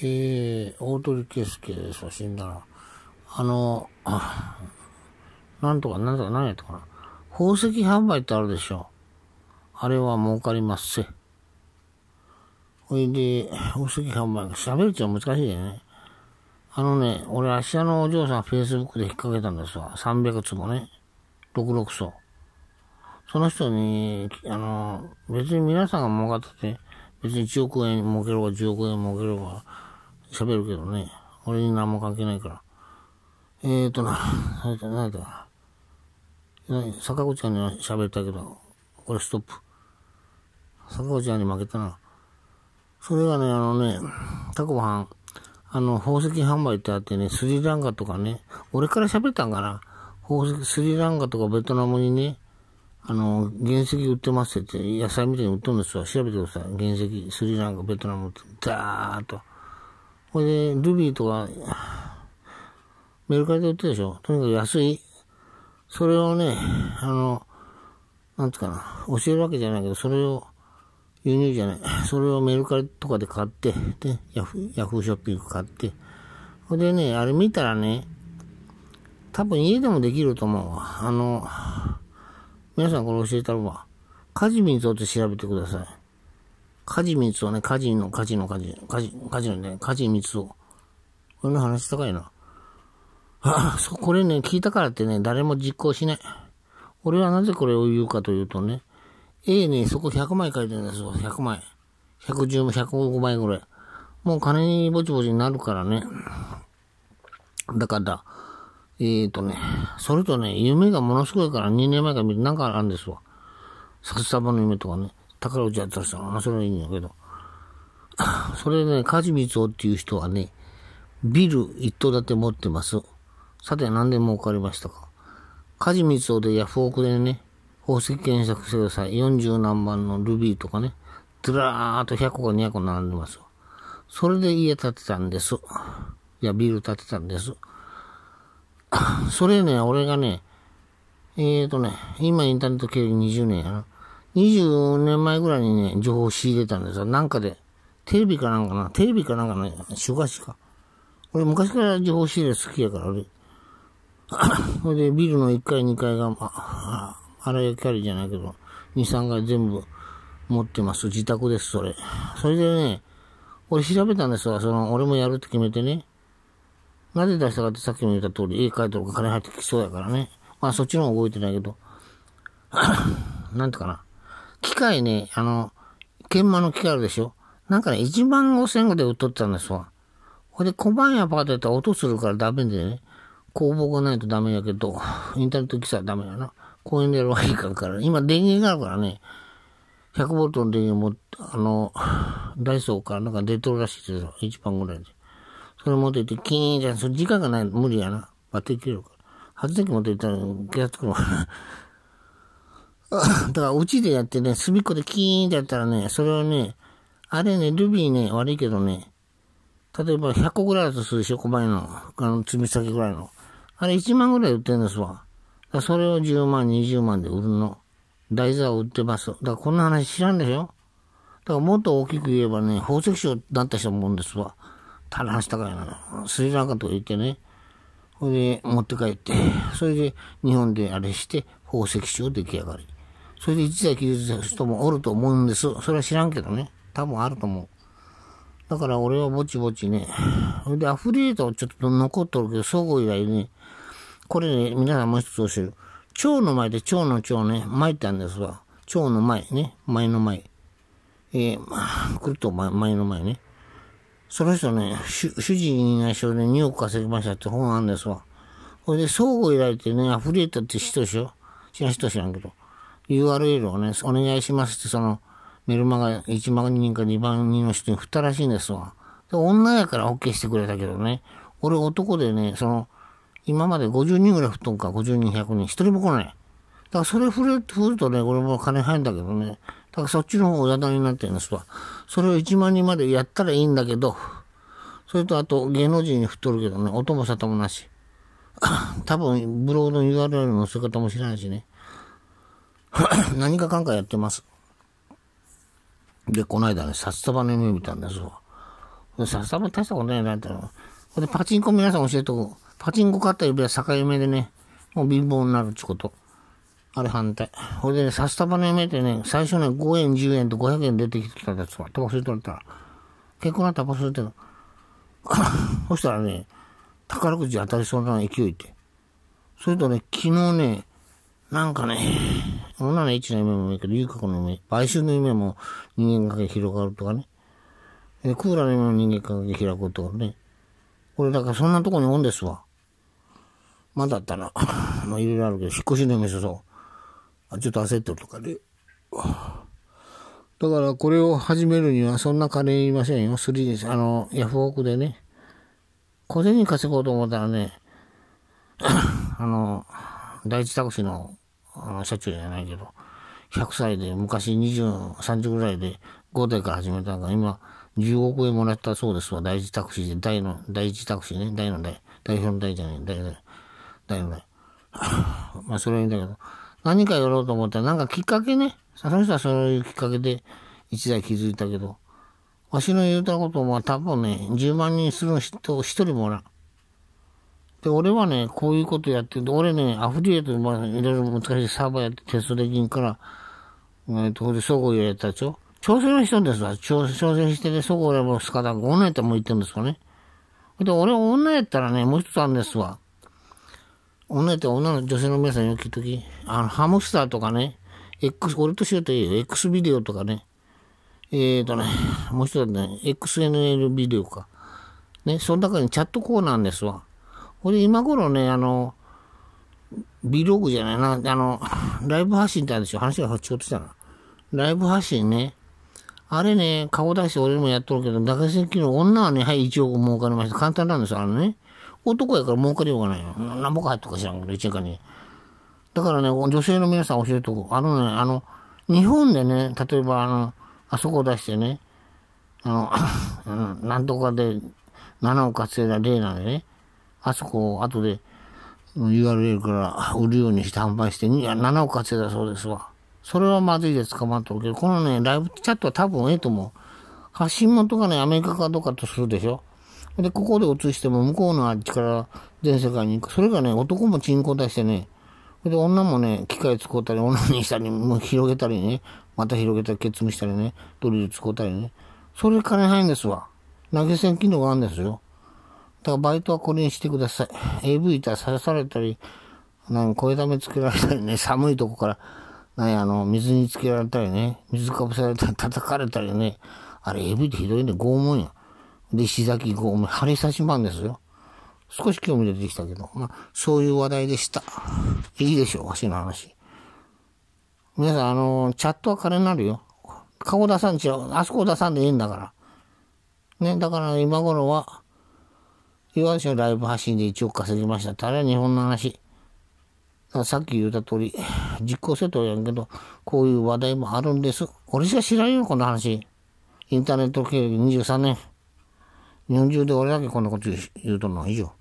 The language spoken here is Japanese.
えー、大鳥圭介ですわ、死んだら。あの、なんとか、なんとか、何やったかな。宝石販売ってあるでしょ。あれは儲かりますせ。ほいで、宝石販売、喋るっゃ難しいよね。あのね、俺、芦屋のお嬢さん、フェイスブックで引っ掛けたんですわ。300坪ね。66層。その人に、あの、別に皆さんが儲かってて、別に1億円儲けろが10億円儲けろが喋るけどね。俺に何も関係ないから。えーとな、なんだ。坂口ちゃんには喋ったけど、これストップ。坂口ちゃんに負けたな。それがね、あのね、タコハン、あの、宝石販売ってあってね、スリランカとかね、俺から喋ったんかな。宝石、スリランカとかベトナムにね、あの、原石売ってますって言って、野菜みたいに売ってるんですよ。調べてください。原石、スリランカ、ベトナムって、ザーっと。これで、ルビーとか、メルカリで売ってるでしょ。とにかく安い。それをね、あの、なんつうかな、教えるわけじゃないけど、それを、輸入じゃない。それをメルカリとかで買って、で、ヤフヤフーショッピング買って。ほんでね、あれ見たらね、多分家でもできると思うわ。あの、皆さんこれ教えたるわ。カジミツをって調べてください。カジミツをね、カジのカジのカジ、カジ、カジのね、カジミツを。これな話高いな。ああ、そう、これね、聞いたからってね、誰も実行しない。俺はなぜこれを言うかというとね、A ね、そこ100枚書いてるんですよ、100枚。110枚、105枚ぐらい。もう金にぼちぼちになるからね。だから、えっ、ー、とね、それとね、夢がものすごいから2年前から見てなんかあるんですわ。札束の夢とかね、宝打ちやったらしたそれはいいんやけど。それね、梶光雄っていう人はね、ビル一棟建て持ってます。さて何で儲かりましたか梶光雄でヤフオクでね、宝石検索してください。40何万のルビーとかね、ずらーっと100個か200個並んでます。それで家建てたんです。いや、ビル建てたんです。それね、俺がね、えっ、ー、とね、今インターネット経由20年やな。20年前ぐらいにね、情報を仕入れたんですよ。なんかで、テレビかなんかな、テレビかなんかね、週刊誌か。俺昔から情報仕入れ好きやから、俺。それで、ビルの1階、2階が、あ、あれキャリーじゃないけど、2、3階全部持ってます。自宅です、それ。それでね、俺調べたんですわ。その、俺もやるって決めてね。なぜ出したかってさっきも言った通り、絵描いてるか金入ってきそうやからね。まあそっちの方動いてないけど、なんてかな。機械ね、あの、研磨の機械あるでしょなんかね、1万5千円で売っとったんですわ。これで小判やパートやったら音するからダメでね、工房がないとダメやけど、インターネット機械はダメやな。公園でやるわけいかんから、今電源があるからね、100ボルトの電源も、あの、ダイソーからなんか出とるらしいですよ。1万ぐらいで。それ持ってて、キーンじゃん。それ時間がない。無理やな。バッテリー切れるから。発電機持ってたら、気がつくのかな。だから、うちでやってね、隅っこでキーンってやったらね、それをね、あれね、ルビーね、悪いけどね、例えば100個ぐらいだとするでしょ、小林の。あの、積み先ぐらいの。あれ1万ぐらい売ってるんですわ。それを10万、20万で売るの。台座を売ってます。だからこんな話知らんでしょだからもっと大きく言えばね、宝石商だった人もんですわ。垂らしたからな。スリランカと言行ってね。それで持って帰って、それで日本であれして、宝石商出来上がり。それで一切休日すた人もおると思うんです。それは知らんけどね。多分あると思う。だから俺はぼちぼちね。それでアフリエトはちょっと残っとるけど、総合以に、ね、これね、皆さんもう一つ教える。蝶の前で蝶の蝶ね、てあたんですわ。蝶の前ね、前の前。えー、まあ、くると前の前ね。その人ね、主人に内緒で2億稼ぎましたって本あるんですわ。これで、相互依頼ってね、アフリエターって人でしょ知らん人知らんけど。URL をね、お願いしますって、その、メルマガ1万人か2万人の人に振ったらしいんですわ。で、女やから OK してくれたけどね。俺男でね、その、今まで50人ぐらい振っとんか、50人、100人、一人も来ない。だからそれ振る振るとね、俺も金入るんだけどね、だからそっちの方をおだいになってるんですわ。それを1万人までやったらいいんだけど、それとあと芸能人に太るけどね、音も沙汰もなし。多分ブログの URL の載せ方も知らないしね。何かかんかやってます。で、この間ね、札束の夢見たんですわ。札束大したことないなってで、パチンコ皆さん教えとこう。パチンコ買った指は境目でね、もう貧乏になるっちこと。あれ反対。ほいでね、タバの夢ってね、最初ね、5円、10円と500円出てきてたやつは、タバコ吸いとれたら、結構なタバコ吸ってた。そしたらね、宝くじ当たりそうな勢いって。それとね、昨日ね、なんかね、女のエのチ夢もいいけど、遊郭の夢、買収の夢も人間関係広がるとかね。え、クーラーの夢も人間関係開くとかね。これだからそんなとこにおんですわ。まだったら、まあいろいろあるけど、引っ越しの夢そう。ちょっと焦ってるとかで。だからこれを始めるにはそんな金いませんよ。3です。あの、ヤフオクでね。小銭稼ごうと思ったらね、あの、第一タクシーのあの社長じゃないけど、100歳で昔20、30ぐらいで5台から始めたのが、今10億円もらったそうですわ。第一タクシーで、第の、第一タクシーね。第の代。代表の代じゃない、大の代。大の代。まあそれはいいんだけど。何かやろうと思ったら、なんかきっかけね、その人はそういうきっかけで一台気づいたけど、わしの言うたことは多分ね、10万人する人一人もおらん。で、俺はね、こういうことやってて、俺ね、アフリエイト、まあ、いろいろ難しいサーバーやってテストできんから、えっと、こそごやったでしょ挑戦の人ですわ。挑戦してて、そこ俺もスカダ、女やったらもう言ってるんですかね。で、俺女やったらね、もう一つあるんですわ。女って女の女性の皆さんよく聞くとき、あの、ハムスターとかね、X、俺としようといいよ、X ビデオとかね、えっ、ー、とね、もう一つね、XNL ビデオか。ね、その中にチャットコーナーですわ。これ今頃ね、あの、ビログじゃないな、あの、ライブ配信ってあるでしょ。話が発ょっとしたな。ライブ配信ね。あれね、顔出して俺もやっとるけど、打開戦機能、女はね、はい、1億儲かりました。簡単なんですよ、あのね。男やから儲かりようがないよ。何ぼか入ったか知らんけど、一時間に。だからね、女性の皆さん教えとこう。あのね、あの、日本でね、例えばあの、あそこを出してね、あの、なんとかで7億稼いだ例なんでね、あそこを後で URL から売るようにして販売して、7億稼いだそうですわ。それはまずいで捕まっとるけど、このね、ライブチャットは多分ええと思う。発信元がね、アメリカかどうかとするでしょ。で、ここで移しても向こうのあっちから全世界に行く。それがね、男もチンコ出してね、で、女もね、機械使うたり、女にしたり、もう広げたりね、また広げたり、ケツムしたりね、ドリル使うたりね。それ金入んですわ。投げ銭機能があるんですよ。だからバイトはこれにしてください。AV いたら刺されたり、なんか声だめつけられたりね、寒いとこから、なんや、あの、水につけられたりね、水かぶされたり、叩かれたりね、あれ AV ってひどいね、拷問や。で、石崎豪も晴れさしマンですよ。少し興味出てきたけど、まあ、そういう話題でした。いいでしょう、わしの話。皆さん、あの、チャットは金になるよ。顔出さんちゃう。あそこ出さんでいいんだから。ね、だから今頃は、岩橋のライブ発信で1億稼ぎました。あれは日本の話。さっき言った通り、実行せとやんけど、こういう話題もあるんです。俺しか知らんよ、この話。インターネット経営23年。日本中で俺だけこんなこと言うとんのいよ。